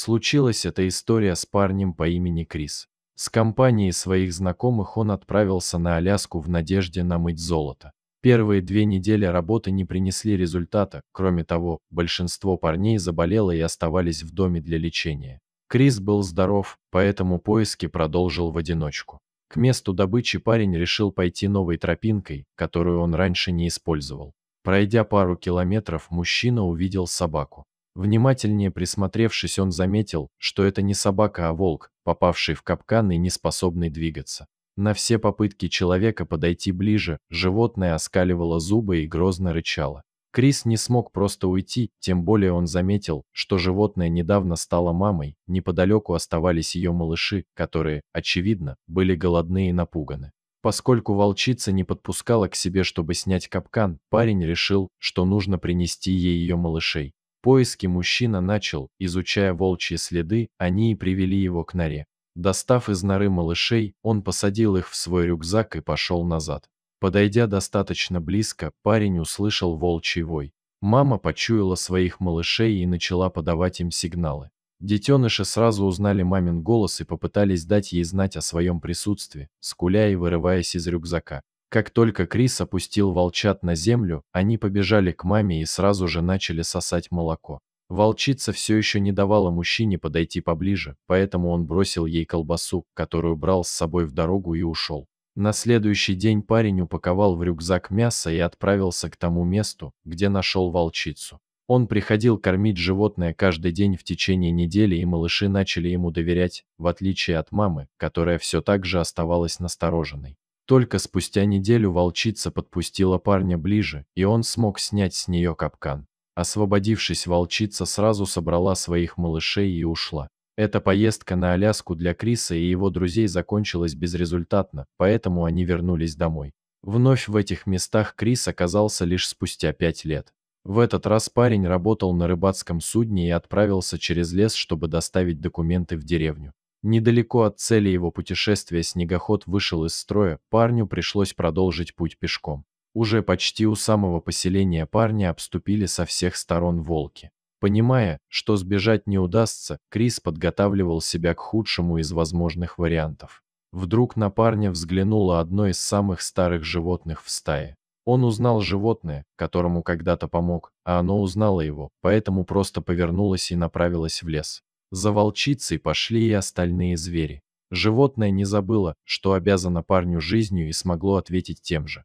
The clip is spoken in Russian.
Случилась эта история с парнем по имени Крис. С компанией своих знакомых он отправился на Аляску в надежде намыть золото. Первые две недели работы не принесли результата, кроме того, большинство парней заболело и оставались в доме для лечения. Крис был здоров, поэтому поиски продолжил в одиночку. К месту добычи парень решил пойти новой тропинкой, которую он раньше не использовал. Пройдя пару километров, мужчина увидел собаку. Внимательнее присмотревшись, он заметил, что это не собака, а волк, попавший в капкан и не способный двигаться. На все попытки человека подойти ближе, животное оскаливало зубы и грозно рычало. Крис не смог просто уйти, тем более он заметил, что животное недавно стало мамой, неподалеку оставались ее малыши, которые, очевидно, были голодны и напуганы. Поскольку волчица не подпускала к себе, чтобы снять капкан, парень решил, что нужно принести ей ее малышей. Поиски мужчина начал, изучая волчьи следы, они и привели его к норе. Достав из норы малышей, он посадил их в свой рюкзак и пошел назад. Подойдя достаточно близко, парень услышал волчий вой. Мама почуяла своих малышей и начала подавать им сигналы. Детеныши сразу узнали мамин голос и попытались дать ей знать о своем присутствии, скуля и вырываясь из рюкзака. Как только Крис опустил волчат на землю, они побежали к маме и сразу же начали сосать молоко. Волчица все еще не давала мужчине подойти поближе, поэтому он бросил ей колбасу, которую брал с собой в дорогу и ушел. На следующий день парень упаковал в рюкзак мясо и отправился к тому месту, где нашел волчицу. Он приходил кормить животное каждый день в течение недели, и малыши начали ему доверять, в отличие от мамы, которая все так же оставалась настороженной. Только спустя неделю волчица подпустила парня ближе, и он смог снять с нее капкан. Освободившись, волчица сразу собрала своих малышей и ушла. Эта поездка на Аляску для Криса и его друзей закончилась безрезультатно, поэтому они вернулись домой. Вновь в этих местах Крис оказался лишь спустя пять лет. В этот раз парень работал на рыбацком судне и отправился через лес, чтобы доставить документы в деревню. Недалеко от цели его путешествия снегоход вышел из строя, парню пришлось продолжить путь пешком. Уже почти у самого поселения парня обступили со всех сторон волки. Понимая, что сбежать не удастся, Крис подготавливал себя к худшему из возможных вариантов. Вдруг на парня взглянуло одно из самых старых животных в стае. Он узнал животное, которому когда-то помог, а оно узнало его, поэтому просто повернулось и направилось в лес. За волчицей пошли и остальные звери. Животное не забыло, что обязано парню жизнью и смогло ответить тем же.